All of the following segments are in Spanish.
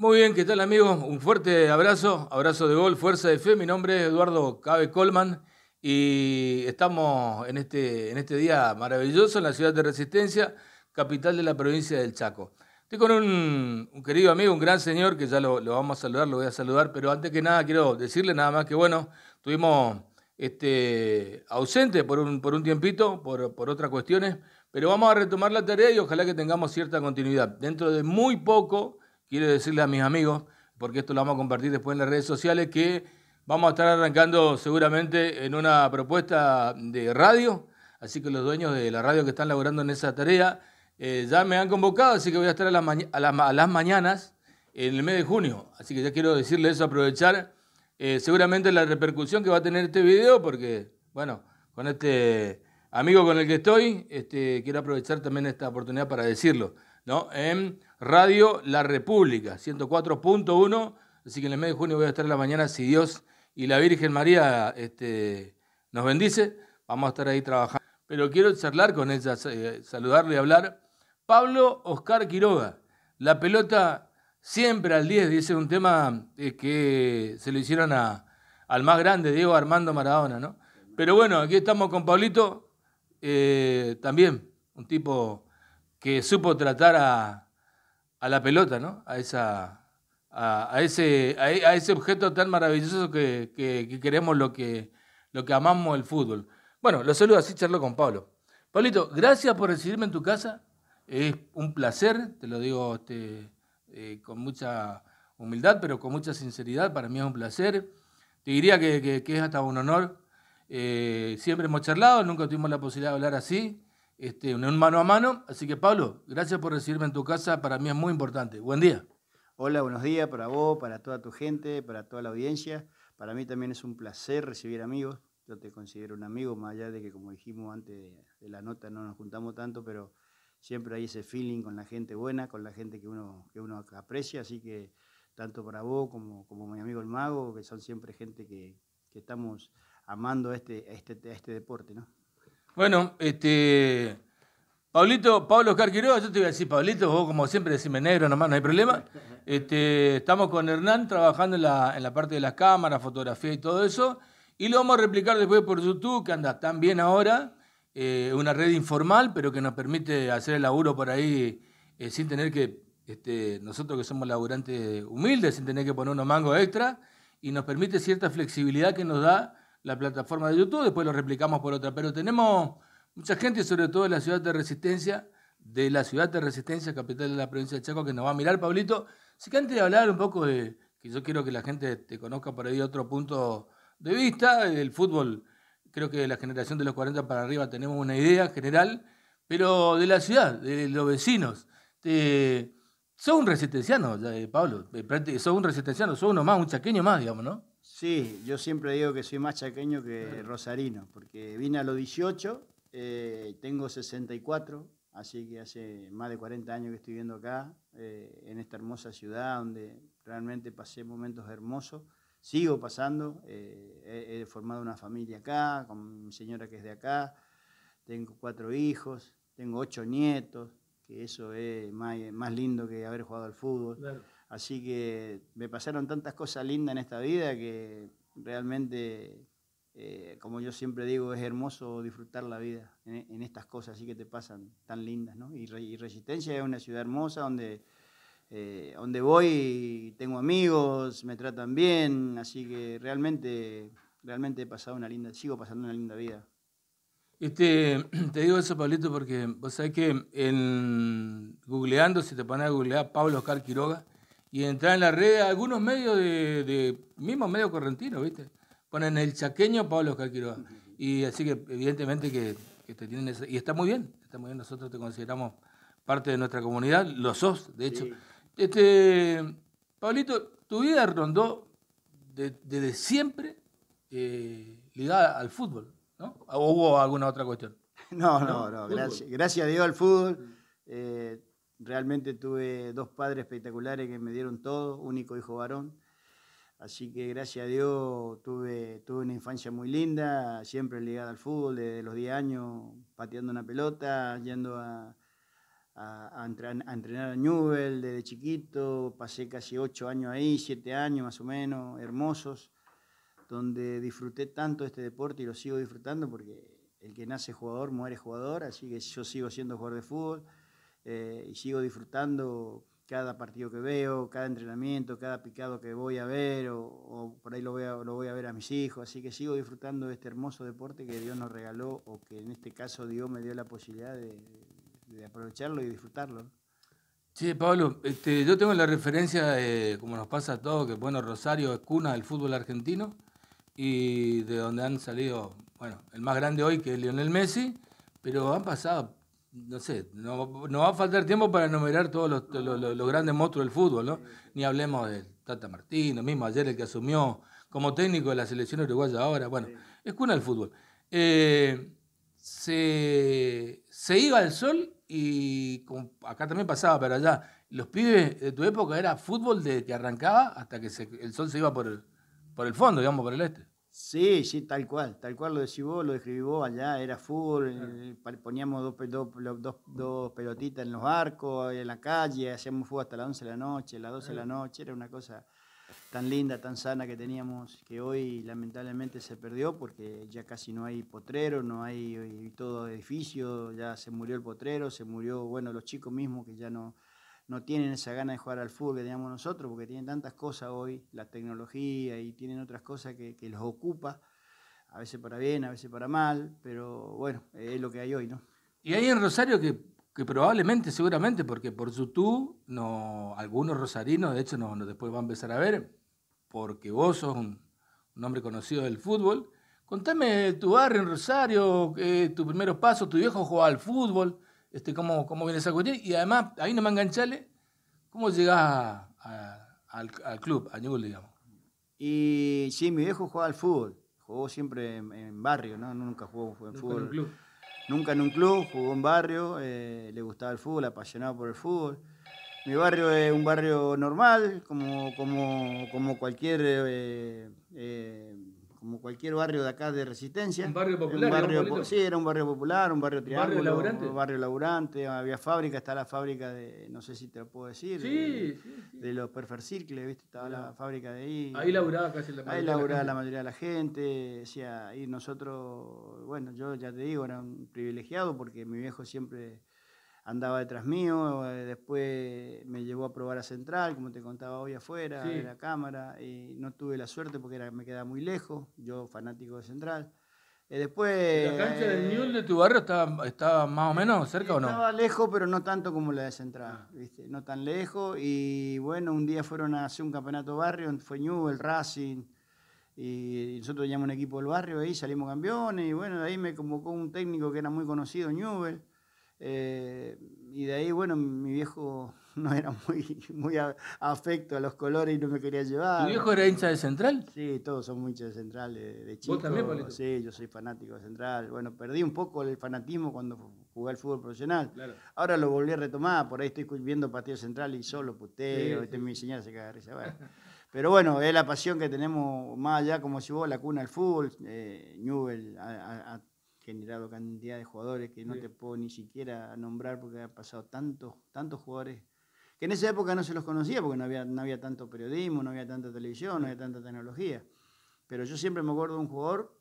Muy bien, ¿qué tal amigos? Un fuerte abrazo, abrazo de gol, fuerza de fe. Mi nombre es Eduardo Cabe Colman y estamos en este, en este día maravilloso en la ciudad de Resistencia, capital de la provincia del Chaco. Estoy con un, querido amigo, un gran señor, que ya lo, vamos a saludar, lo voy a saludar, pero antes que nada quiero decirle nada más que bueno, estuvimos este, ausente por un, por un tiempito, por, por otras cuestiones, pero vamos a retomar la tarea y ojalá que tengamos cierta continuidad. Dentro de muy poco quiero decirle a mis amigos, porque esto lo vamos a compartir después en las redes sociales, que vamos a estar arrancando seguramente en una propuesta de radio, así que los dueños de la radio que están laborando en esa tarea eh, ya me han convocado, así que voy a estar a, las mañanas en el mes de junio. Así que ya quiero decirles eso, aprovechar eh, seguramente la repercusión que va a tener este video, porque, bueno, con este amigo con el que estoy, este, quiero aprovechar también esta oportunidad para decirlo, ¿no? Radio La República, 104.1. Así que en el mes de junio voy a estar en la mañana si Dios y la Virgen María este, nos bendice. Vamos a estar ahí trabajando. Pero quiero charlar con ella, eh, saludarle y hablar. Pablo Oscar Quiroga, la pelota siempre al 10, dice un tema eh, que se lo hicieron al más grande, Diego Armando Maradona, ¿no? Pero bueno, aquí estamos con Pablito, eh, también un tipo que supo tratar a, a la pelota, ¿no? A, esa, a, ese, a, ese objeto tan maravilloso que, queremos lo que, lo que amamos el fútbol. Bueno, lo saludo así, charlo con Pablo. Pablito, gracias por recibirme en tu casa. Es un placer, te lo digo este, eh, con mucha humildad, pero con mucha sinceridad. Para mí es un placer. Te diría que, es hasta un honor. Eh, siempre hemos charlado, nunca tuvimos la posibilidad de hablar así este, un mano a mano. Así que Pablo, gracias por recibirme en tu casa, para mí es muy importante. Buen día. Hola, buenos días para vos, para toda tu gente, para toda la audiencia. Para mí también es un placer recibir amigos. Yo te considero un amigo, más allá de que, como dijimos antes de, la nota, no nos juntamos tanto, pero siempre hay ese feeling con la gente buena, con la gente que uno, que uno aprecia. Así que, tanto para vos como, como mi amigo el Mago, que son siempre gente que, que estamos amando este, este, este deporte, ¿no? Bueno, este. Pablito, Pablo Oscar Quiroga, yo te voy a decir, Pablito, vos como siempre decime negro nomás, no hay problema. Este, estamos con Hernán trabajando en la, parte de las cámaras, fotografía y todo eso. Y lo vamos a replicar después por YouTube, que anda tan bien ahora. Eh, una red informal, pero que nos permite hacer el laburo por ahí eh, sin tener que, este, nosotros que somos laburantes humildes, sin tener que poner unos mangos extra. Y nos permite cierta flexibilidad que nos da la plataforma de YouTube, después lo replicamos por otra. Pero tenemos mucha gente, sobre todo de la ciudad de Resistencia, de la ciudad de Resistencia, capital de la provincia de Chaco, que nos va a mirar, Pablito. Así que antes de hablar un poco de, que yo quiero que la gente te conozca por ahí otro punto de vista, el fútbol, creo que de la generación de los 40 para arriba tenemos una idea general, pero de la ciudad, de los vecinos. Te, sos un resistenciano, eh, Pablo, eh, son un resistenciano, son uno más, un chaqueño más, digamos, ¿no? Sí, yo siempre digo que soy más chaqueño que rosarino, porque vine a los 18, eh, tengo 64, así que hace más de 40 años que estoy viviendo acá, eh, en esta hermosa ciudad donde realmente pasé momentos hermosos, sigo pasando, eh, he, formado una familia acá, con mi señora que es de acá, tengo cuatro hijos, tengo ocho nietos, que eso es más, más lindo que haber jugado al fútbol. Así que me pasaron tantas cosas lindas en esta vida que realmente, eh, como yo siempre digo, es hermoso disfrutar la vida en, estas cosas así que te pasan tan lindas. ¿no? Y, Resistencia es una ciudad hermosa donde, eh, donde voy tengo amigos, me tratan bien, así que realmente, realmente he pasado una linda, sigo pasando una linda vida. Este, te digo eso, Pablito, porque vos sabés que en, googleando, si te pones a googlear Pablo Oscar Quiroga, y entrar en la red, algunos medios de, mismo mismos medios correntinos, ¿viste? Ponen el chaqueño Pablo Oscar Y así que evidentemente que, te tienen y está muy bien, está muy bien, nosotros te consideramos parte de nuestra comunidad, lo sos, de hecho. Este, Pablito, tu vida rondó desde siempre eh, ligada al fútbol, ¿no? ¿O hubo alguna otra cuestión? No, no, no, gracias, gracias a Dios al fútbol. Mm. Eh, Realmente tuve dos padres espectaculares que me dieron todo, único hijo varón. Así que gracias a Dios tuve, una infancia muy linda, siempre ligada al fútbol, desde los 10 años, pateando una pelota, yendo a, entrenar, a entrenar desde chiquito. Pasé casi 8 años ahí, 7 años más o menos, hermosos, donde disfruté tanto este deporte y lo sigo disfrutando porque el que nace jugador muere jugador, así que yo sigo siendo jugador de fútbol. Eh, y sigo disfrutando cada partido que veo, cada entrenamiento, cada picado que voy a ver o, por ahí lo voy, a, lo voy a ver a mis hijos. Así que sigo disfrutando de este hermoso deporte que Dios nos regaló o que en este caso Dios me dio la posibilidad de, aprovecharlo y disfrutarlo. Sí, Pablo, este, yo tengo la referencia, como nos pasa a todos, que bueno, Rosario es cuna del fútbol argentino y de donde han salido, bueno, el más grande hoy que es Lionel Messi, pero han pasado no sé, no, no, va a faltar tiempo para enumerar todos los, grandes monstruos del fútbol, ¿no? Ni hablemos de Tata Martino, mismo ayer el que asumió como técnico de la selección uruguaya ahora. Bueno, es cuna del fútbol. Eh, se, iba al sol y acá también pasaba, pero allá, los pibes de tu época era fútbol de que arrancaba hasta que el sol se iba por por el fondo, digamos, por el este. Sí, sí, tal cual, tal cual lo decís vos, lo describí vos allá, era fútbol, eh, poníamos dos, dos, dos, dos, pelotitas en los arcos, en la calle, hacíamos fútbol hasta las 11 de la noche, las 12 de la noche, era una cosa tan linda, tan sana que teníamos, que hoy lamentablemente se perdió porque ya casi no hay potrero, no hay eh, todo edificio, ya se murió el potrero, se murió, bueno, los chicos mismos que ya no, no tienen esa gana de jugar al fútbol que teníamos nosotros, porque tienen tantas cosas hoy, la tecnología y tienen otras cosas que, que los ocupa, a veces para bien, a veces para mal, pero bueno, es lo que hay hoy, ¿no? Y hay en Rosario que, probablemente, seguramente, porque por su tú, no, algunos rosarinos, de hecho, no, después van a empezar a ver, porque vos sos un, hombre conocido del fútbol. Contame tu barrio en Rosario, eh, tus primeros pasos, tu viejo jugaba al fútbol. Este, cómo, cómo viene esa cuestión. Y además, ahí no me enganchale, cómo llegás al, club, a Newell, digamos. Y sí, mi viejo jugaba al fútbol. Jugó siempre en, barrio, ¿no? Nunca jugó, en fútbol. un club. Nunca en un club, jugó en barrio, eh, le gustaba el fútbol, apasionado por el fútbol. Mi barrio es un barrio normal, como, como, como cualquier eh, eh, como cualquier barrio de acá de Resistencia. Un barrio popular. sí, era un barrio popular, un barrio triángulo. Barrio laburante. Un barrio laburante, había fábrica, está la fábrica de, no sé si te lo puedo decir, de, los Perfercircles, ¿viste? estaba la fábrica de ahí. Ahí laburaba casi la mayoría. Ahí laburaba la, mayoría de la gente, sea, y nosotros, bueno, yo ya te digo, era un privilegiado porque mi viejo siempre andaba detrás mío, eh, después me llevó a probar a Central, como te contaba hoy afuera, de la cámara, y no tuve la suerte porque me quedaba muy lejos, yo fanático de Central. Eh, después, ¿La cancha del eh, Newell de tu barrio estaba, estaba más o menos cerca o no? Estaba lejos, pero no tanto como la de Central, ah. no tan lejos. Y bueno, un día fueron a hacer un campeonato barrio, fue Newell, Racing, y nosotros teníamos un equipo del barrio ahí, salimos campeones. Y bueno, de ahí me convocó un técnico que era muy conocido, Newell eh, y de ahí, bueno, mi viejo no era muy, muy afecto a los colores y no me quería llevar. ¿Tu viejo era hincha de Central? Sí, todos somos hinchas de Central de, chico. ¿Vos también, Sí, yo soy fanático de Central. Bueno, perdí un poco el fanatismo cuando jugué al fútbol profesional. Ahora lo volví a retomar, por ahí estoy viendo partido Central y solo puteo, sí, este, sí. mi señal se caga risa. Pero bueno, es la pasión que tenemos más allá, como si vos, la cuna del fútbol, eh, Newell, a, generado cantidad de jugadores que no te puedo ni siquiera nombrar porque han pasado tantos, tantos jugadores que en esa época no se los conocía porque no había, no había tanto periodismo, no había tanta televisión, no había tanta tecnología. Pero yo siempre me acuerdo de un jugador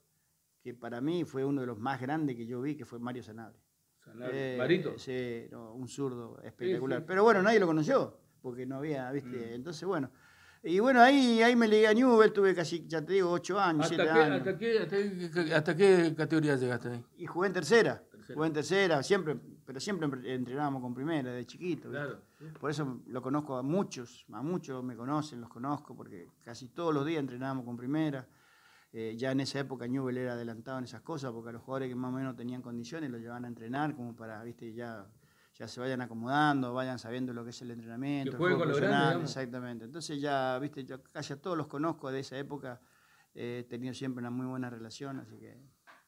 que para mí fue uno de los más grandes que yo vi, que fue Mario Sanabre Sanabre, eh, Sí, un zurdo espectacular. Pero bueno, nadie lo conoció porque no había, ¿viste? Mm. Entonces, bueno. Y bueno, ahí, ahí me ligué a tuve casi, ya te digo, ocho años, ¿Hasta qué, Hasta qué, hasta, categoría llegaste ahí? Y jugué en tercera, Jugué en tercera, siempre, pero siempre entrenábamos con primera, de chiquito. Claro. Por eso lo conozco a muchos, a muchos me conocen, los conozco, porque casi todos los días entrenábamos con primera. Eh, ya en esa época Newell era adelantado en esas cosas, porque a los jugadores que más o menos tenían condiciones los llevaban a entrenar como para, viste, ya ya se vayan acomodando, vayan sabiendo lo que es el entrenamiento. Que jueguen Exactamente. Entonces ya, viste, yo casi a todos los conozco de esa época. Eh, he tenido siempre una muy buena relación, así que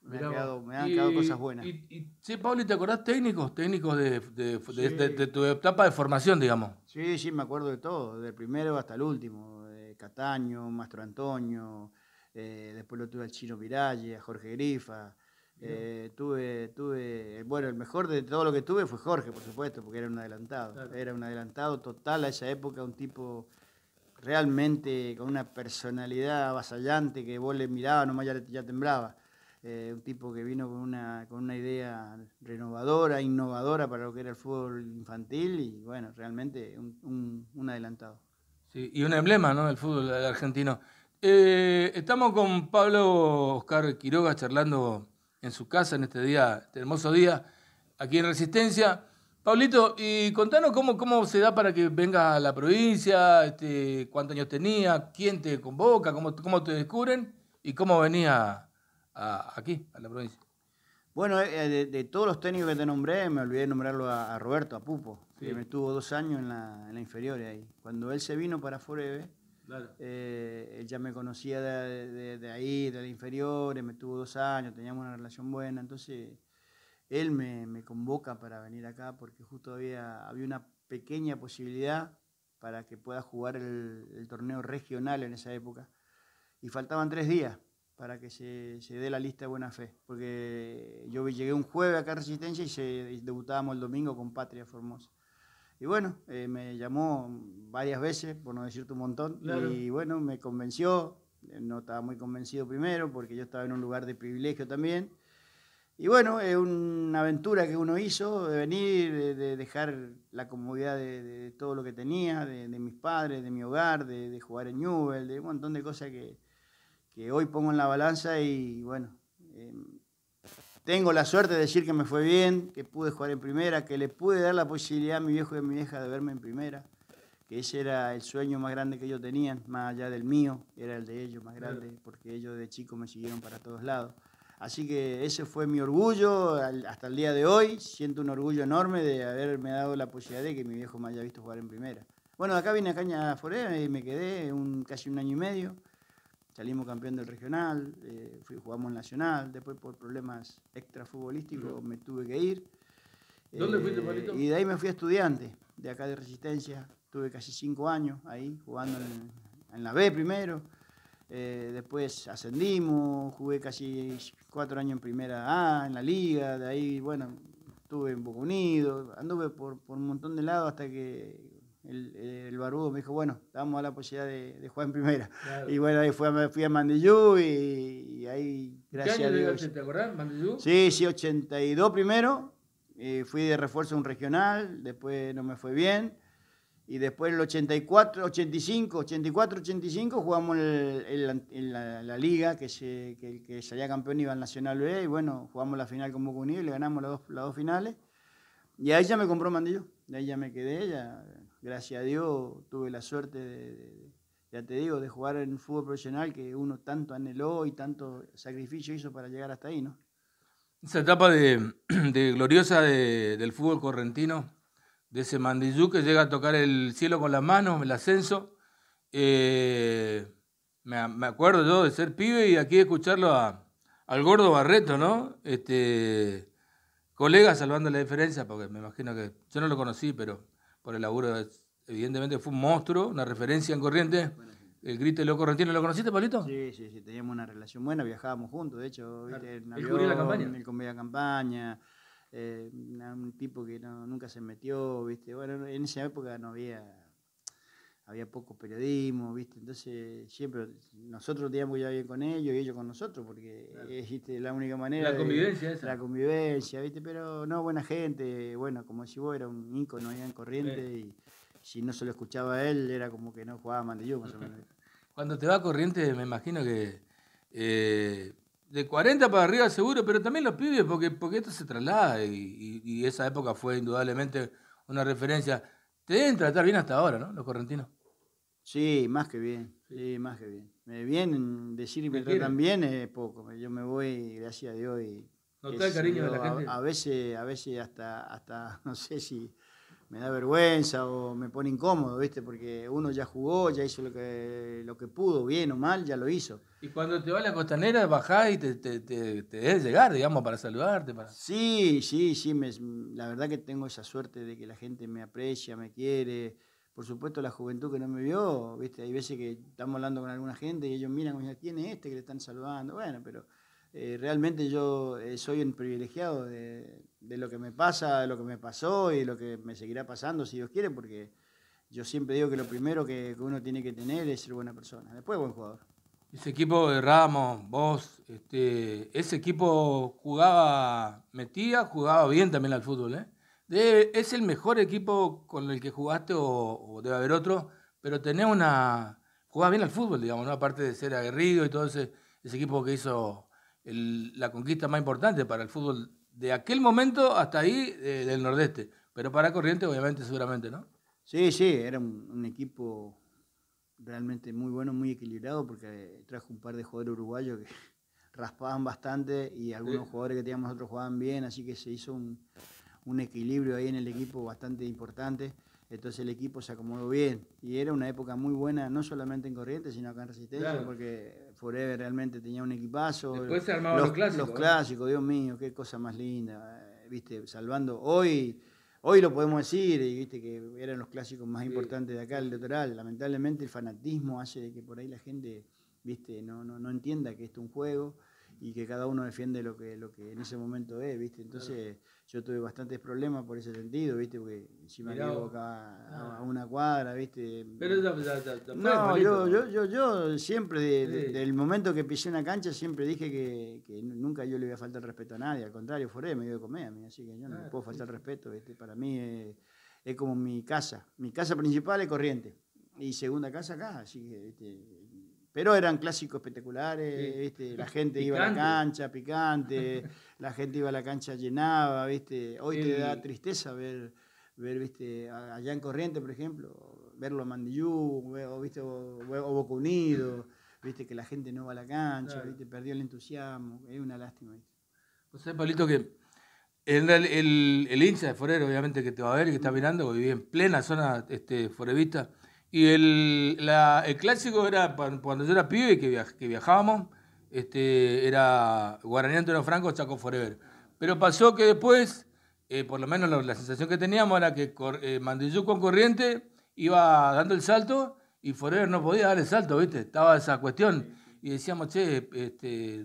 me, han quedado, cosas buenas. Y, sí, Pablo, ¿te acordás técnicos? Técnicos de, tu etapa de formación, digamos. Sí, sí, me acuerdo de todo, del primero hasta el último. De Cataño, Mastro Antonio, eh, después lo tuve al Chino Viralle, a Jorge Grifa, eh, tuve, tuve, bueno, el mejor de todo lo que tuve fue Jorge, por supuesto, porque era un adelantado. Era un adelantado total a esa época, un tipo realmente con una personalidad avasallante que vos le mirabas, nomás ya, temblaba. Eh, un tipo que vino con una, con una idea renovadora, innovadora para lo que era el fútbol infantil y bueno, realmente un, un, adelantado. Sí, y un emblema, ¿no? fútbol argentino. Eh, estamos con Pablo Oscar Quiroga charlando en su casa en este día, este hermoso día, aquí en Resistencia. Paulito, y contanos cómo, cómo se da para que vengas a la provincia, este, cuántos años tenías, quién te convoca, cómo, cómo te descubren y cómo venías aquí, a la provincia. Bueno, eh, eh, de, todos los técnicos que te nombré, me olvidé de nombrarlo a, Roberto, a Pupo, que me estuvo dos años en la, inferior ahí. Cuando él se vino para Forever. Eh, él ya me conocía de, ahí, de la inferior, me tuvo dos años, teníamos una relación buena, entonces él me, convoca para venir acá porque justo había, había una pequeña posibilidad para que pueda jugar el, torneo regional en esa época. Y faltaban tres días para que se, dé la lista de buena fe, porque yo llegué un jueves acá a Resistencia y, se, y debutábamos el domingo con Patria Formosa. Y bueno, eh, me llamó varias veces, por no decirte un montón, y bueno, me convenció, eh, no estaba muy convencido primero porque yo estaba en un lugar de privilegio también. Y bueno, es una aventura que uno hizo, de venir, de, dejar la comodidad de, todo lo que tenía, de, mis padres, de mi hogar, de, jugar en Newell, de un montón de cosas que, hoy pongo en la balanza y bueno, em, tengo la suerte de decir que me fue bien, que pude jugar en primera, que le pude dar la posibilidad a mi viejo y a mi vieja de verme en primera, que ese era el sueño más grande que ellos tenían, más allá del mío, era el de ellos más grande, porque ellos de chico me siguieron para todos lados. Así que ese fue mi orgullo hasta el día de hoy. Siento un orgullo enorme de haberme dado la posibilidad de que mi viejo me haya visto jugar en primera. Bueno, acá vine a Caña Forera y me quedé un, casi un año y medio salimos campeón del regional, eh, fui, jugamos nacional, después por problemas extrafutbolísticos me tuve que ir. ¿Dónde eh, fuiste, Palito? Y de ahí me fui a estudiante, de acá de Resistencia. Tuve casi cinco años ahí, jugando en, la B primero. Eh, después ascendimos, jugué casi cuatro años en primera A, en la liga. De ahí, bueno, estuve en Boca Unido. Anduve por, por un montón de lados hasta que el, el, me dijo, bueno, damos a la posibilidad de, jugar en primera. Y bueno, ahí fui a, fui a Mandillú y, ahí, gracias ¿Qué año a Dios. ¿Te Mandillú? Sí, sí, 82 primero. Eh, fui de refuerzo a un regional, después no me fue bien. Y después el 84, 85, 84, 85 jugamos en la, la, liga, que, se, que salía campeón iba al Nacional B, y bueno, jugamos la final con Boca Unido y le ganamos las dos, las finales. Y ahí ya me compró Mandillo, de ahí ya me quedé, ya gracias a Dios, tuve la suerte de, ya te digo, de jugar en fútbol profesional que uno tanto anheló y tanto sacrificio hizo para llegar hasta ahí, ¿no? Esa etapa de, gloriosa del fútbol correntino, de ese Mandillú que llega a tocar el cielo con las manos, el ascenso. Eh, me, acuerdo yo de ser pibe y aquí escucharlo a, al gordo Barreto, ¿no? Este, colega salvando la diferencia, porque me imagino que yo no lo conocí, pero por el laburo. Evidentemente fue un monstruo, una referencia en corriente. El grito loco rentino ¿lo conociste, Pablito? Sí, sí, sí, teníamos una relación buena, viajábamos juntos, de hecho, ¿viste? En ¿El de campaña? campaña. Eh, un tipo que nunca se metió, ¿viste? Bueno, en esa época no había había poco periodismo, ¿viste? Entonces, siempre nosotros teníamos que bien con ellos y ellos con nosotros, porque es la única manera. La convivencia, La convivencia, ¿viste? Pero no, buena gente, bueno, como si vos era un ícono allá en corriente y si no se lo escuchaba él, era como que no jugaba más de yo, más o menos. Cuando te va corriente, me imagino que. Eh, de 40 para arriba seguro, pero también los pibes, porque, porque esto se traslada y, y esa época fue indudablemente una referencia. Te deben tratar bien hasta ahora, ¿no? Los correntinos. Sí, más que bien, sí, más que bien. Me vienen decir y me tratan es poco. Yo me voy, gracias a Dios. Y de la A, veces, a veces hasta, hasta, no sé si me da vergüenza o me pone incómodo, ¿viste? Porque uno ya jugó, ya hizo lo que, lo que pudo, bien o mal, ya lo hizo. Y cuando te va a la costanera, bajás y te, te, llegar, digamos, para saludarte. Para... Sí, sí, sí. la verdad que tengo esa suerte de que la gente me aprecia, me quiere por supuesto la juventud que no me vio, viste, hay veces que estamos hablando con alguna gente y ellos miran, ¿quién es este que le están saludando? Bueno, pero eh, realmente yo eh, soy un privilegiado de, lo que me pasa, de lo que me pasó y lo que me seguirá pasando, si Dios quiere, porque yo siempre digo que lo primero que, uno tiene que tener es ser buena persona, después buen jugador. Ese equipo de Ramos, vos, este, ese equipo jugaba, metía, jugaba bien también al fútbol, ¿eh? ¿Es el mejor equipo con el que jugaste o, debe haber otro? Pero tenés una... Jugás bien al fútbol, digamos, ¿no? Aparte de ser aguerrido y todo ese, equipo que hizo la conquista más importante para el fútbol de aquel momento hasta ahí del Nordeste. Pero para Corriente, obviamente, seguramente, ¿no? Sí, sí, era un, equipo realmente muy bueno, muy equilibrado, porque trajo un par de jugadores uruguayos que raspaban bastante y algunos jugadores que teníamos otros jugaban bien, así que se hizo un, un equilibrio ahí en el equipo bastante importante. Entonces el equipo se acomodó bien. Y era una época muy buena, no solamente en Corrientes, sino acá en Resistencia, porque Forever realmente tenía un equipazo. Después se armaban los, clásicos. Los ¿eh? clásicos, Dios mío, qué cosa más linda. Eh, viste, salvando hoy. Hoy lo podemos decir, y viste que eran los clásicos más importantes de acá el litoral. Lamentablemente el fanatismo hace de que por ahí la gente viste no, no, no entienda que esto es un juego y que cada uno defiende lo que, lo que en ese momento es, ¿viste? Entonces, yo tuve bastantes problemas por ese sentido, ¿viste? Porque encima me acá ah. a una cuadra, ¿viste? Pero No, yo, yo, yo, yo siempre, desde del momento que pisé una cancha, siempre dije que, nunca yo le voy a faltar respeto a nadie. Al contrario, Foré me iba a comer a mí, así que yo no ah, puedo faltar respeto, ¿viste? Para mí es, es, como mi casa. Mi casa principal es Corriente y segunda casa acá, así que, pero eran clásicos espectaculares, la gente iba a la cancha, picante, la gente iba a la cancha llenaba, ¿viste? Hoy te da tristeza ver, ver ¿viste? allá en Corriente, por ejemplo, verlo a Mandiyú, o, ¿viste? Boca Unido, ¿viste? que la gente no va a la cancha, perdió el entusiasmo, es una lástima. José O que el, el, el, hincha de Forero, obviamente, que te va a ver y que está mirando, que en plena zona este, forevista, y el, el clásico era cuando yo era pibe que, que viajábamos, este, era Guaraní Antonio Franco, Chaco Forever. Pero pasó que después, eh, por lo menos la, sensación que teníamos era que eh, Mandillú con Corriente iba dando el salto y Forever no podía dar el salto, ¿viste? Estaba esa cuestión. Y decíamos, che, este,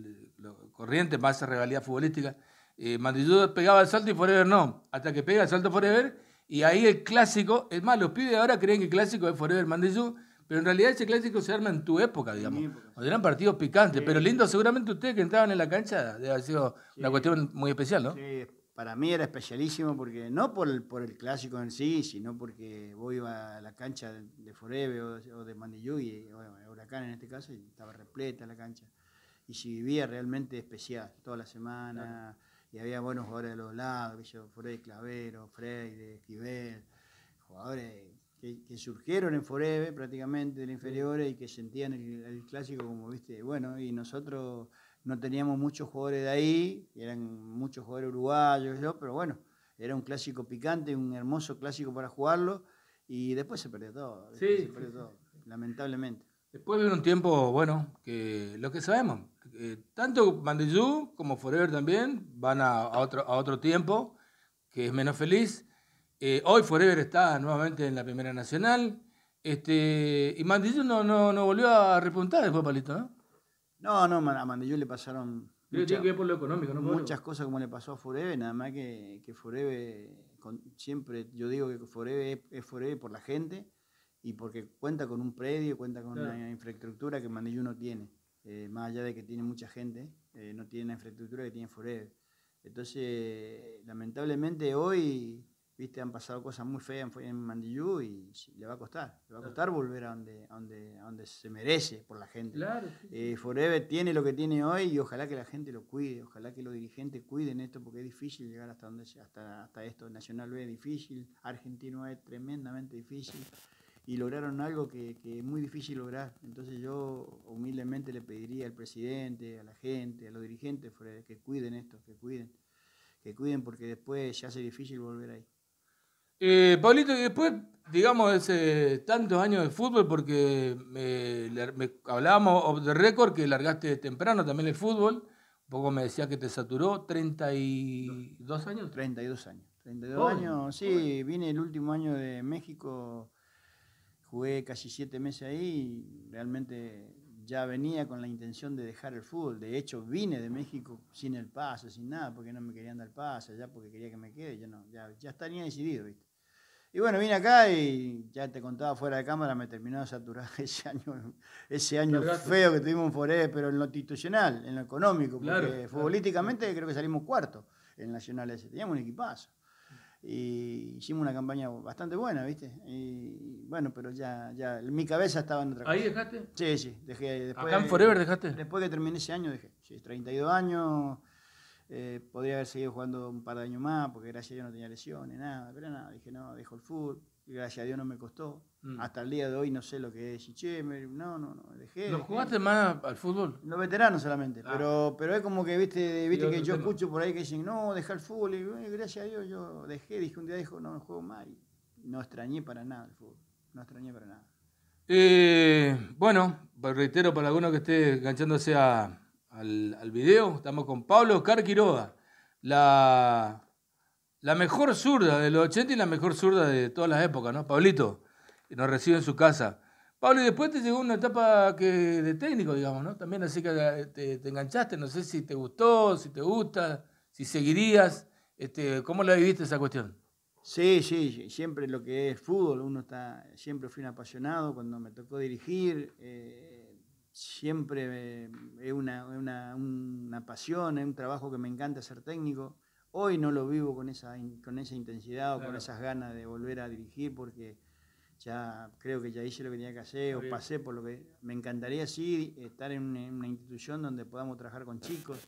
Corriente, más regalía futbolística. Eh, Mandillú pegaba el salto y Forever no. Hasta que pega el salto Forever y ahí el clásico, es más, los pibes ahora creen que el clásico es Forever Mandillú, pero en realidad ese clásico se arma en tu época, digamos. eran partidos picantes, pero lindo, seguramente ustedes que entraban en la cancha debe haber sido una cuestión muy especial, ¿no? Sí, para mí era especialísimo porque no por el, clásico en sí, sino porque voy a la cancha de Forever o, de Mandillú y bueno, Huracán en este caso, y estaba repleta la cancha. Y si vivía realmente especial, toda la semana y había buenos jugadores de los lados, yo, Clavero, Freire, Esquivel, jugadores que, surgieron en Forever prácticamente de inferior y que sentían el, clásico como, viste, bueno, y nosotros no teníamos muchos jugadores de ahí, eran muchos jugadores uruguayos, yo, pero bueno, era un clásico picante, un hermoso clásico para jugarlo y después se perdió todo, lamentablemente. Después vino un tiempo, bueno, que lo que sabemos, eh, tanto Mandiyú como Forever también van a, otro, a otro tiempo, que es menos feliz. Eh, hoy Forever está nuevamente en la Primera Nacional. Este, y Mandiyú no, no, no volvió a repuntar después, Palito, ¿eh? ¿no? No, a Mandiyú le pasaron por lo económico, ¿no? Muchas cosas como le pasó a Forever, nada más que, que con, siempre yo digo que Forever es, Forever por la gente y porque cuenta con un predio, cuenta con una infraestructura que Mandillú no tiene. Eh, más allá de que tiene mucha gente, eh, no tiene la infraestructura que tiene Forever. Entonces, lamentablemente hoy, viste, han pasado cosas muy feas en, en y le va a costar, le va a costar volver a donde, a donde, a donde se merece por la gente. Eh, Forever tiene lo que tiene hoy y ojalá que la gente lo cuide, ojalá que los dirigentes cuiden esto porque es difícil llegar hasta donde hasta, hasta esto. Nacional es difícil, Argentino es tremendamente difícil y lograron algo que, es muy difícil lograr. Entonces yo humildemente le pediría al presidente, a la gente, a los dirigentes que cuiden esto, que cuiden, que cuiden porque después ya hace difícil volver ahí. Eh, Pablito, y después, digamos, ese tantos años de fútbol, porque eh, me, hablábamos de récord, que largaste temprano también el fútbol, un poco me decía que te saturó, 32 años. 32 años. 32 años, sí, vine el último año de México jugué casi siete meses ahí y realmente ya venía con la intención de dejar el fútbol. De hecho, vine de México sin el pase, sin nada, porque no me querían dar pase, ya porque quería que me quede, ya no, ya, estaría decidido, ¿viste? Y bueno, vine acá y ya te contaba fuera de cámara, me terminó de saturar ese año, ese año feo que tuvimos en Foré, pero en lo institucional, en lo económico, porque futbolísticamente creo que salimos cuarto en Nacional Teníamos un equipazo y hicimos una campaña bastante buena, ¿viste? Y bueno, pero ya, ya mi cabeza estaba en otra cosa. ¿Ahí dejaste? Sí, sí, dejé. Después, ¿Acá en Forever dejaste? Después que terminé ese año dejé, sí, 32 años, eh, podría haber seguido jugando un par de años más, porque gracias a Dios no tenía lesiones, nada, pero nada, dije no, dejo el fútbol, gracias a Dios no me costó. Mm. Hasta el día de hoy no sé lo que es no, no, no, dejé. ¿Lo jugaste más al fútbol? Los veteranos solamente, ah. pero, pero es como que, viste, viste que yo escucho por ahí que dicen, no, deja el fútbol, y eh, gracias a Dios yo dejé, dije un día, dijo, no, no juego más, y no extrañé para nada el fútbol, no extrañé para nada. Eh, bueno, reitero para alguno que esté enganchándose al, al, video, estamos con Pablo Oscar Quiroga, la, la mejor zurda de los 80 y la mejor zurda de todas las épocas, ¿no? Pablito nos recibe en su casa. Pablo, y después te llegó una etapa que, de técnico, digamos, ¿no? También así que eh, te, enganchaste, no sé si te gustó, si te gusta, si seguirías. Este, ¿Cómo la viviste esa cuestión? Sí, sí, siempre lo que es fútbol, uno está, siempre fui un apasionado, cuando me tocó dirigir, eh, siempre eh, es una, pasión, es un trabajo que me encanta ser técnico. Hoy no lo vivo con esa, con esa intensidad o con esas ganas de volver a dirigir porque ya creo que ya hice lo que tenía que hacer o pasé por lo que... Me encantaría, sí, estar en una, institución donde podamos trabajar con chicos.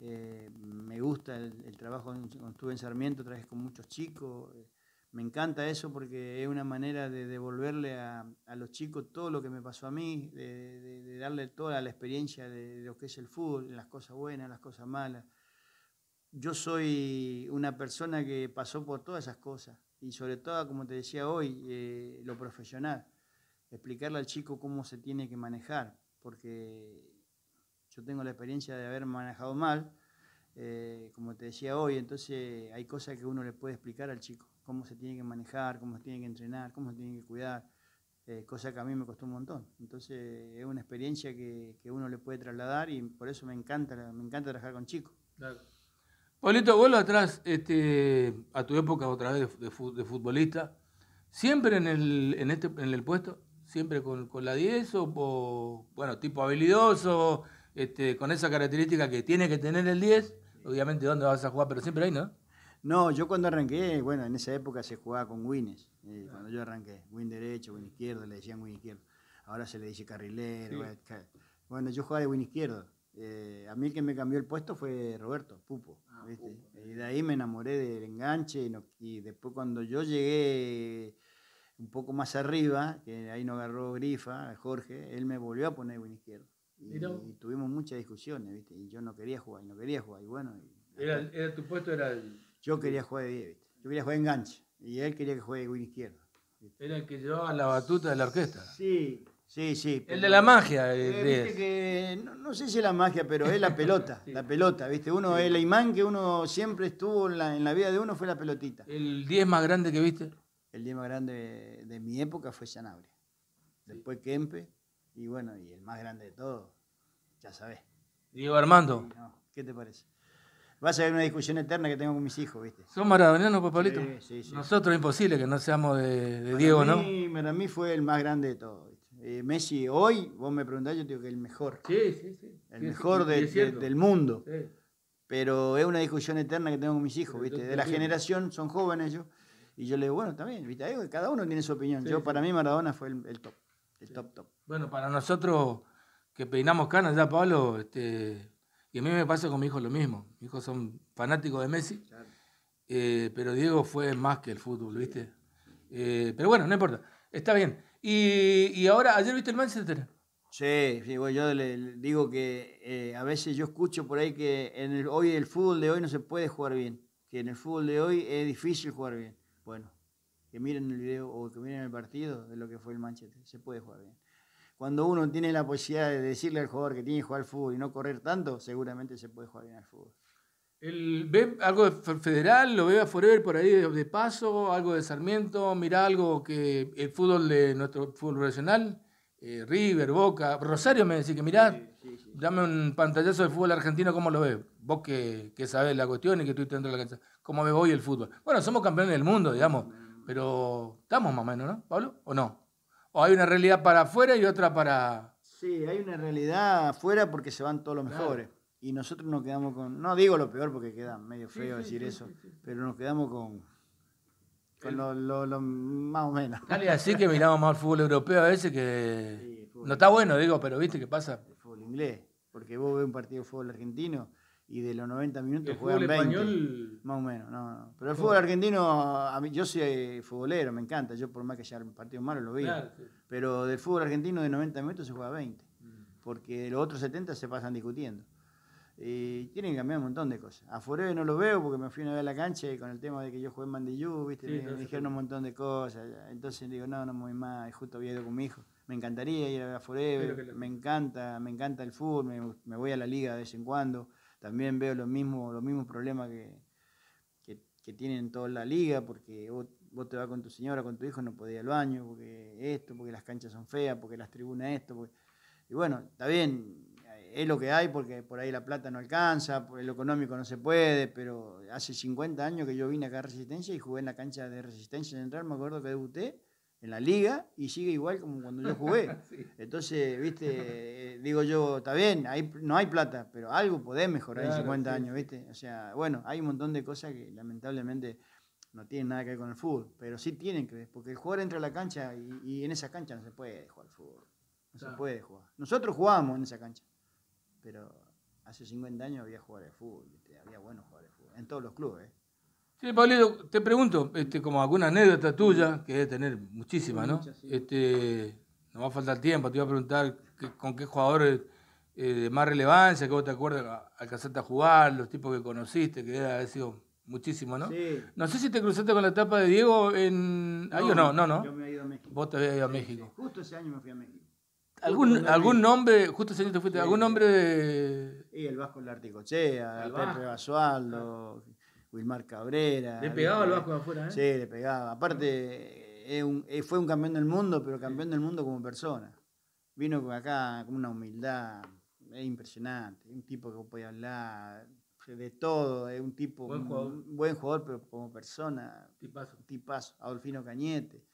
Eh, me gusta el, trabajo, con estuve en Sarmiento, trabajé con muchos chicos. Eh, me encanta eso porque es una manera de devolverle a, los chicos todo lo que me pasó a mí, de, darle toda la experiencia de, lo que es el fútbol, las cosas buenas, las cosas malas. Yo soy una persona que pasó por todas esas cosas y sobre todo, como te decía hoy, eh, lo profesional. Explicarle al chico cómo se tiene que manejar, porque yo tengo la experiencia de haber manejado mal, eh, como te decía hoy, entonces hay cosas que uno le puede explicar al chico, cómo se tiene que manejar, cómo se tiene que entrenar, cómo se tiene que cuidar, eh, cosa que a mí me costó un montón. Entonces es una experiencia que, uno le puede trasladar y por eso me encanta, me encanta trabajar con chicos. Claro. Pablito, vuelvo atrás este, a tu época otra vez de, futbolista. ¿Siempre en el, este, en el puesto? ¿Siempre con, la 10 o, bueno, tipo habilidoso, este, con esa característica que tiene que tener el 10? Obviamente, ¿dónde vas a jugar? Pero siempre ahí, ¿no? No, yo cuando arranqué, bueno, en esa época se jugaba con Wines. Eh, cuando yo arranqué, Win derecho, Win izquierdo, le decían Win izquierdo. Ahora se le dice carrilero. Eh, bueno, yo jugaba de Win izquierdo. Eh, a mí el que me cambió el puesto fue Roberto, Pupo. Ah, y de ahí me enamoré del enganche y, después cuando yo llegué un poco más arriba, que ahí nos agarró Grifa, Jorge, él me volvió a poner win izquierdo. Y, tuvimos muchas discusiones, Y yo no quería jugar, no quería jugar, y bueno... era, tu puesto era Yo quería jugar de Yo quería jugar enganche, y él quería que juegue de izquierdo. Era el que llevaba la batuta de la orquesta. Sí, Sí, sí. el de la magia. Eh, eh, no, sé si es la magia, pero es la pelota. La pelota, ¿viste? Uno, el imán que uno siempre estuvo en la, en la, vida de uno fue la pelotita. ¿El 10 más grande que viste? El 10 más grande de, mi época fue Sanabria. Después Kempe. Y bueno, y el más grande de todos, ya sabés. Diego Armando. ¿Qué te parece? Vas a ver una discusión eterna que tengo con mis hijos, ¿viste? Son maradonianos, pues, papalito. Sí, sí, Nosotros imposible que no seamos de, Diego, ¿no? Para mí fue el más grande de todos. Eh, Messi hoy, vos me preguntás, yo digo que el mejor. Sí, sí, sí. El mejor del mundo. Pero es una discusión eterna que tengo con mis hijos, ¿viste? De la generación, son jóvenes ellos. Y yo le digo, bueno, también, ¿viste? Cada uno tiene su opinión. yo, para mí, Maradona fue el, top. El top, top. Bueno, para nosotros que peinamos canas ya, Pablo, este, y a mí me pasa con mi hijo lo mismo. Mis hijos son fanáticos de Messi. Eh, pero Diego fue más que el fútbol, ¿viste? Eh, pero bueno, no importa. Está bien. Y, ahora, ayer viste el Manchester. Sí, yo le, digo que eh, a veces yo escucho por ahí que en el, hoy el fútbol de hoy no se puede jugar bien, que en el fútbol de hoy es difícil jugar bien. Bueno, que miren el video o que miren el partido de lo que fue el Manchester, se puede jugar bien. Cuando uno tiene la posibilidad de decirle al jugador que tiene que jugar al fútbol y no correr tanto, seguramente se puede jugar bien al fútbol. El, ve algo de federal, lo ve a Forever por ahí de, paso, algo de Sarmiento, mira algo que el fútbol de nuestro fútbol nacional eh, River, Boca, Rosario me decía que mirá, dame un pantallazo de fútbol argentino, ¿cómo lo ves? Vos que, que sabés la cuestión y que estuviste dentro de la cancha, ¿cómo ve hoy el fútbol? Bueno, somos campeones del mundo, digamos, pero estamos más o menos, ¿no, Pablo? ¿O no? ¿O hay una realidad para afuera y otra para...? Sí, hay una realidad afuera porque se van todos los mejores y nosotros nos quedamos con, no digo lo peor porque queda medio feo decir eso, pero nos quedamos con, con lo, más o menos. Dale, así que miramos más al fútbol europeo a veces que no está bueno, digo, pero viste qué pasa. El fútbol inglés, porque vos ves un partido de fútbol argentino y de los 90 minutos juegan 20. Más o menos, no, Pero el fútbol argentino, a mí, yo soy futbolero, me encanta, yo por más que haya partido malo lo vi pero del fútbol argentino de 90 minutos se juega 20, mm. porque los otros 70 se pasan discutiendo. Y tienen que cambiar un montón de cosas. A Forever no lo veo porque me fui una vez a la cancha y con el tema de que yo jugué en Mandillú, ¿viste? me, dijeron un montón de cosas. Entonces digo, no, no me voy más. Y justo había ido con mi hijo. Me encantaría ir a Forever me encanta, me encanta el fútbol, me, voy a la liga de vez en cuando. También veo los mismos, los mismos problemas que, que, tienen toda la liga porque vos, te vas con tu señora, con tu hijo, no podés ir al baño porque esto, porque las canchas son feas, porque las tribunas esto. Y bueno, está bien, es lo que hay porque por ahí la plata no alcanza, por lo económico no se puede, pero hace 50 años que yo vine acá a Resistencia y jugué en la cancha de Resistencia Central, me acuerdo que debuté en la liga y sigue igual como cuando yo jugué. Entonces, viste, eh, digo yo, está bien, hay, no hay plata, pero algo podés mejorar en 50 años, viste. O sea, bueno, hay un montón de cosas que lamentablemente no tienen nada que ver con el fútbol, pero sí tienen que ver, porque el jugador entra a la cancha y, en esa cancha no se puede jugar fútbol. No se puede jugar. Nosotros jugamos en esa cancha pero hace 50 años había jugadores de fútbol, había buenos jugadores de fútbol, en todos los clubes. ¿eh? Sí, Pablo, te pregunto, este, como alguna anécdota tuya, que debe tener muchísima, ¿no? Este, no va a faltar tiempo, te iba a preguntar con qué jugadores eh, de más relevancia, que vos te acuerdas, alcanzaste a jugar, los tipos que conociste, que ha haber sido muchísimo, ¿no? Sí. No sé si te cruzaste con la etapa de Diego en... ahí o no, no, no. Yo me he ido a México. Vos te habías ido a México. Justo ese año me fui a México. ¿Algún, algún nombre, justo señor te fuiste, algún nombre el Vasco Larticochea, el Pepe Basualdo, Wilmar Cabrera. Le pegaba al Vasco afuera, ¿eh? Sí, le pegaba. Aparte, eh, eh, fue un campeón del mundo, pero campeón del mundo como persona. Vino acá con una humildad es impresionante. Un tipo que puede hablar de todo, es un tipo, buen jugador, buen jugador pero como persona. Tipazo. Tipazo. Adolfino Cañete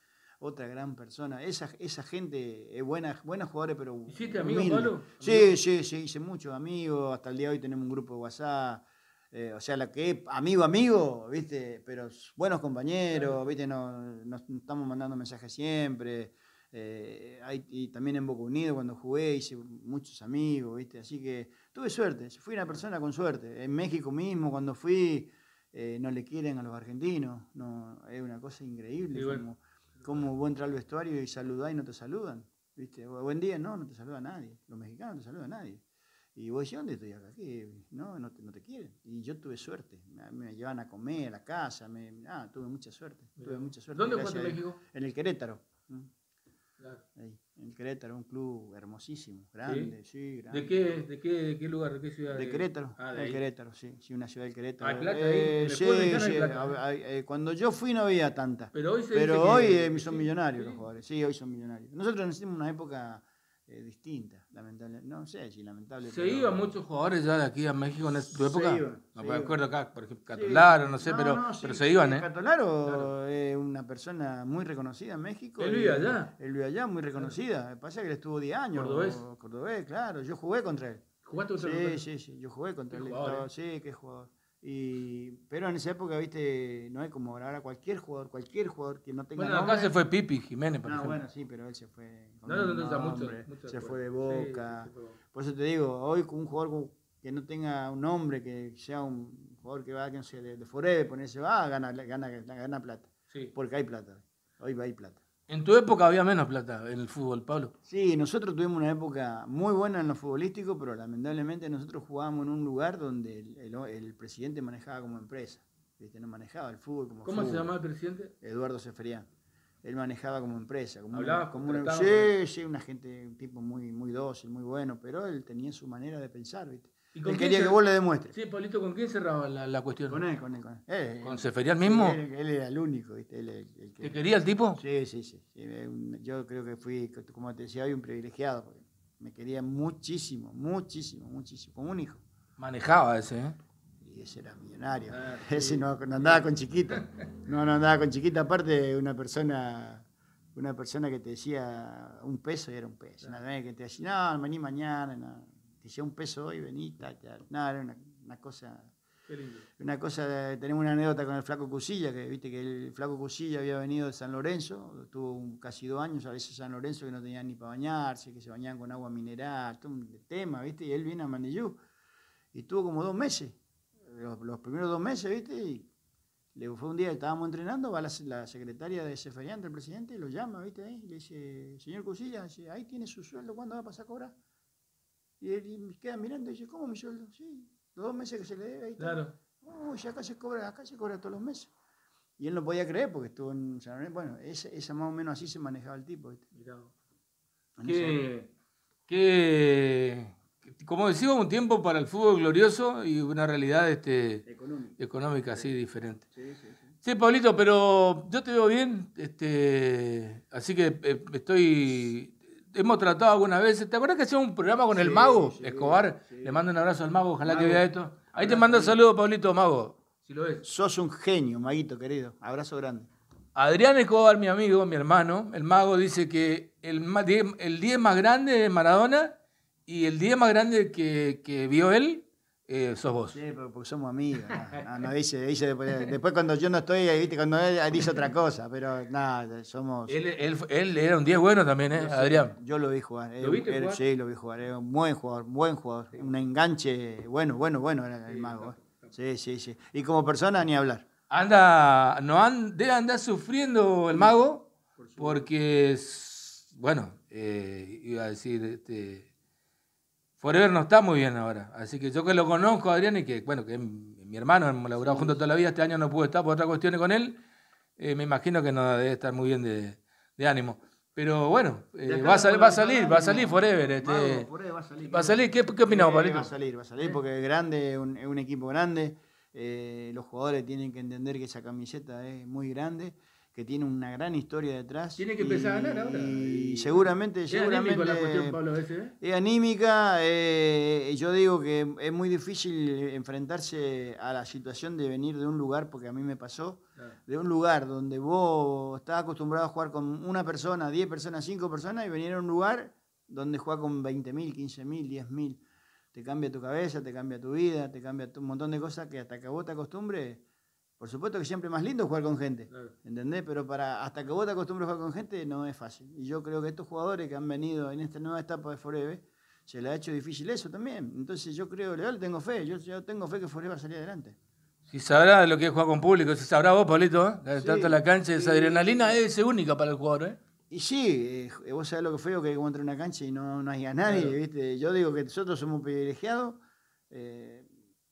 otra gran persona. Esa, gente es eh, buena, buenos jugadores, pero. ¿Hiciste amigos, Pablo? Sí, sí, sí, hice muchos amigos. Hasta el día de hoy tenemos un grupo de WhatsApp. Eh, o sea, la que amigo, amigo, ¿viste? Pero buenos compañeros, ¿viste? Nos, estamos mandando mensajes siempre. Eh, y también en Boca Unido cuando jugué hice muchos amigos, ¿viste? Así que tuve suerte, fui una persona con suerte. En México mismo cuando fui, no le quieren a los argentinos, es una cosa increíble. ¿Cómo vos entras al vestuario y saludás y no te saludan? ¿Viste? Buen día, no, no te saluda nadie. Los mexicanos no te saludan a nadie. Y vos decís, ¿dónde estoy acá? ¿Qué? No, no te, no te, quieren. Y yo tuve suerte. Me, llevan a comer a la casa. Me, ah, tuve mucha suerte. Tuve mucha suerte. ¿Dónde fue en México? En el Querétaro en Querétaro, un club hermosísimo, grande, sí, grande. ¿De qué, de, qué, ¿De qué lugar, de qué ciudad? De Querétaro, ah, de, Querétaro, sí, sí, una ciudad de Querétaro. Plata, cuando yo fui no había tantas, pero hoy, se pero hoy eh, son millonarios los jugadores, sí, hoy son millonarios. Nosotros nacimos una época eh, distinta, lamentable. No sé si lamentable. Se iban muchos jugadores ya de aquí a México en tu época. Se iban, no me acuerdo acá, por ejemplo, Catolaro, no sé, pero, pero se iban, ¿eh? Catolaro es una persona muy reconocida en México. Él vive allá. Él allá, muy reconocida. me Pasa que él estuvo 10 años. Cordobés. Cordobés, claro. Yo jugué contra él. ¿Jugaste contra él? Sí, sí, sí. Yo jugué contra él. Eh. Sí, qué jugador. Y, pero en esa época, viste, no es como ahora cualquier jugador, cualquier jugador que no tenga. Bueno, acá se fue Pipi Jiménez, por no, bueno, sí, pero él se fue. no, no, no, no mucho, mucho, Se fue de boca. por eso te digo, hoy con un jugador que no tenga un nombre, que sea un jugador que va, que no sé, de, de Forever, ponerse va, gana, gana, gana plata. Sí. Porque hay plata. Hoy va, hay plata. En tu época había menos plata en el fútbol, Pablo. Sí, nosotros tuvimos una época muy buena en lo futbolístico, pero lamentablemente nosotros jugábamos en un lugar donde el, presidente manejaba como empresa. ¿viste? No manejaba el fútbol como ¿Cómo se llamaba el presidente? Eduardo Seferián. Él manejaba como empresa, como, Hablaba, como un, sí, sí, una gente, tipo muy, muy dócil, muy bueno, pero él tenía su manera de pensar, ¿viste? él quería que vos le demuestres. Sí, Paulito, ¿con quién cerraba la, la cuestión? Con él, con él, con él. ¿Con Seferial mismo? Él, era el único, ¿viste? Él, el que... ¿Te quería el tipo? Sí, sí, sí, Yo creo que fui, como te decía hoy, un privilegiado. Porque me quería muchísimo, muchísimo, muchísimo, como un hijo. Manejaba ese, ¿eh? Y ese era millonario. Ah, ese no, andaba con chiquita. No, no andaba con chiquita. Aparte, una persona una persona que te decía un peso y era un peso. Claro. Una vez que te decía, no, vení mañana, nada te un peso hoy, vení, Nada, era una, cosa. Una cosa, tenemos una anécdota con el Flaco Cusilla, que viste que el Flaco Cusilla había venido de San Lorenzo, estuvo casi dos años a veces San Lorenzo que no tenían ni para bañarse, que se bañaban con agua mineral, todo un tema, viste, y él viene a Manillú. Y estuvo como dos meses, los, primeros dos meses, viste, y le fue un día, estábamos entrenando, va la, secretaria de ese el presidente, y lo llama, ¿viste? y le dice, señor Cusilla, ahí tiene su sueldo, ¿cuándo va a pasar a cobrar? Y él me queda mirando y dice, ¿cómo mi sueldo? Sí, los dos meses que se le debe ahí. Claro. Uy, acá se cobra, acá se cobra todos los meses. Y él no podía creer porque estuvo en San Lorenzo. Bueno, esa, más o menos así se manejaba el tipo. ¿viste? ¿Qué, qué, como decimos, un tiempo para el fútbol glorioso y una realidad este, económica. así diferente. Sí, sí, sí. Sí, Pablito, pero yo te veo bien, este, así que eh, estoy hemos tratado algunas veces. ¿Te acuerdas que hacíamos un programa con el mago Escobar? Le mando un abrazo al mago, ojalá que vea esto. Ahí te mando un saludo, Pablito, mago. Sos un genio, maguito querido. Abrazo grande. Adrián Escobar, mi amigo, mi hermano, el mago dice que el, día más grande de Maradona y el día más grande que vio él eh, sos vos. Sí, pero porque somos amigos No, dice, dice eh, después, cuando yo no estoy, viste, cuando él, dice otra cosa, pero nada, somos. Él, él, era un 10 bueno también, ¿eh, Adrián? Yo lo vi jugar. Eh, ¿Lo viste jugar? Sí, lo vi jugar. Era un buen jugador, buen jugador. Un enganche, bueno, bueno, bueno era el mago. Eh. Sí, sí, sí. Y como persona, ni hablar. Anda, no and, debe andar sufriendo el mago, porque, bueno, iba a decir, este Forever no está muy bien ahora. Así que yo que lo conozco, Adrián, y que, bueno, que mi hermano, hemos laburado juntos toda la vida, este año no pude estar por otras cuestiones con él, eh, me imagino que no debe estar muy bien de, ánimo. Pero bueno, eh, va, a salir, va a salir Forever. Este, va a salir. ¿Qué, qué opinamos, eh, Va a salir, va a salir, porque es grande, es un equipo grande. los jugadores tienen que entender que esa camiseta es muy grande que tiene una gran historia detrás. Tiene que empezar a ganar ahora. Y seguramente, es seguramente. la cuestión, Pablo, ¿eh? Es anímica. Eh, yo digo que es muy difícil enfrentarse a la situación de venir de un lugar, porque a mí me pasó, de un lugar donde vos estás acostumbrado a jugar con una persona, 10 personas, cinco personas, y venir a un lugar donde juega con 20.000, 15.000, 10.000. Te cambia tu cabeza, te cambia tu vida, te cambia un montón de cosas que hasta que vos te acostumbres por supuesto que siempre es más lindo jugar con gente, ¿entendés? Pero para hasta que vos te acostumbres a jugar con gente no es fácil. Y yo creo que estos jugadores que han venido en esta nueva etapa de Forever, se le ha hecho difícil eso también. Entonces yo creo, le tengo fe, yo, tengo fe que Forever va salir adelante. Si sabrá lo que es jugar con público, si sabrá vos, Pablito, ¿eh? la cancha, esa adrenalina es única para el jugador, ¿eh? Y sí, eh, vos sabés lo que feo que como una cancha y no, no hay a nadie, ¿viste? Yo digo que nosotros somos privilegiados, eh,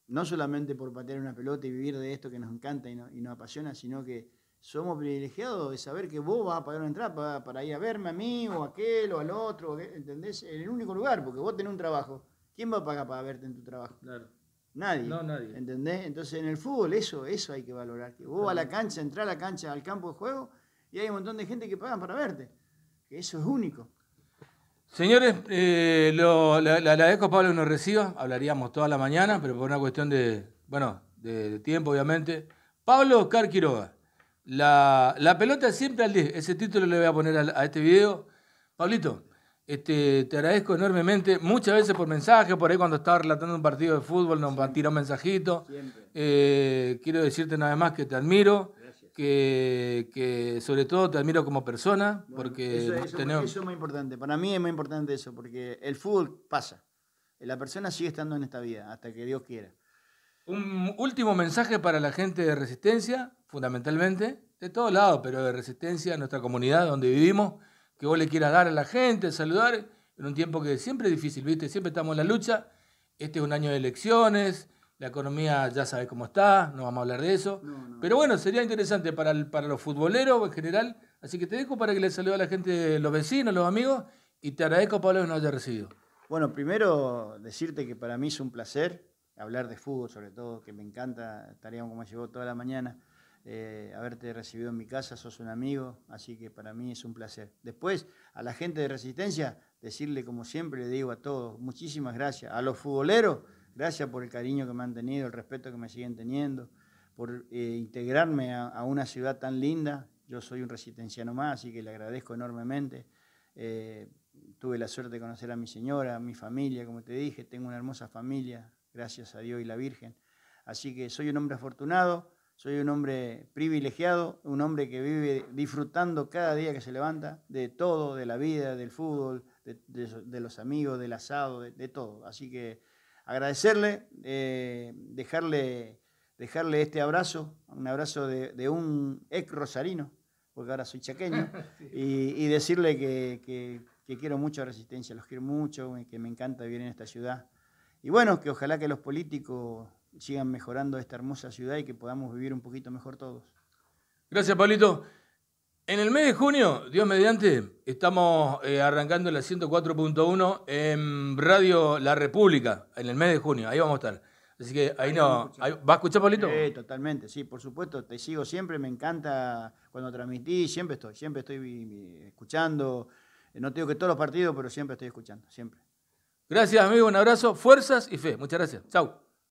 no solamente por patear una pelota y vivir de esto que nos encanta y, nos apasiona, sino que somos privilegiados de saber que vos vas a pagar una entrada para, ir a verme a mí o a aquel o al otro, ¿entendés? En el único lugar, porque vos tenés un trabajo. ¿Quién va a pagar para verte en tu trabajo? Claro. Nadie. No, nadie. ¿Entendés? Entonces en el fútbol eso, eso hay que valorar. Que vos a la cancha, entrar a la cancha, al campo de juego, y hay un montón de gente que pagan para verte. Que eso es único. Señores, eh, le agradezco la, la, Pablo nos reciba, hablaríamos toda la mañana, pero por una cuestión de, bueno, de, tiempo, obviamente. Pablo Oscar Quiroga, la, pelota siempre al 10, ese título le voy a poner a, este video. Pablito, este, te agradezco enormemente, muchas veces por mensaje, por ahí cuando estaba relatando un partido de fútbol nos tiró un mensajito. Eh, quiero decirte nada más que te admiro que, sobre todo te admiro como persona, porque eso, es muy importante. Para mí es muy importante eso, porque el fútbol pasa. La persona sigue estando en esta vida, hasta que Dios quiera. Un último mensaje para la gente de Resistencia, fundamentalmente, de todos lados, pero de Resistencia, nuestra comunidad donde vivimos, que vos le quieras dar a la gente, saludar, en un tiempo que siempre es difícil, ¿viste? Siempre estamos en la lucha. Este es un año de elecciones, la economía ya sabe cómo está, no vamos a hablar de eso. Pero bueno, sería interesante para, los futboleros en general. Así que te dejo para que le salude a la gente, los vecinos, los amigos, y te agradezco, Pablo, que nos haya recibido. Bueno, primero decirte que para mí es un placer hablar de fútbol, sobre todo, que me encanta, estaríamos como llegó toda la mañana, eh, haberte recibido en mi casa, sos un amigo, así que para mí es un placer. Después, a la gente de Resistencia, decirle como siempre, le digo a todos, muchísimas gracias. A los futboleros, Gracias por el cariño que me han tenido, el respeto que me siguen teniendo, por eh, integrarme a, una ciudad tan linda. Yo soy un residenciano más, así que le agradezco enormemente. Eh, tuve la suerte de conocer a mi señora, a mi familia, como te dije, tengo una hermosa familia, gracias a Dios y la Virgen. Así que soy un hombre afortunado, soy un hombre privilegiado, un hombre que vive disfrutando cada día que se levanta de todo, de la vida, del fútbol, de, los amigos, del asado, de todo. Así que agradecerle, eh, dejarle, dejarle este abrazo, un abrazo de, un ex rosarino, porque ahora soy chaqueño, y, decirle que, que, que, quiero mucho a Resistencia, los quiero mucho, que me encanta vivir en esta ciudad. Y bueno, que ojalá que los políticos sigan mejorando esta hermosa ciudad y que podamos vivir un poquito mejor todos. Gracias, Pablito. En el mes de junio, Dios mediante, estamos eh, arrancando la 104.1 en Radio La República, en el mes de junio, ahí vamos a estar. Así que ahí, no. ¿Va a escuchar, Paulito? Sí, eh, totalmente, sí, por supuesto. Te sigo siempre, me encanta cuando transmití, siempre estoy, siempre estoy escuchando. Eh, no te digo que todos los partidos, pero siempre estoy escuchando, siempre. Gracias, amigo, un abrazo, fuerzas y fe. Muchas gracias. Chau.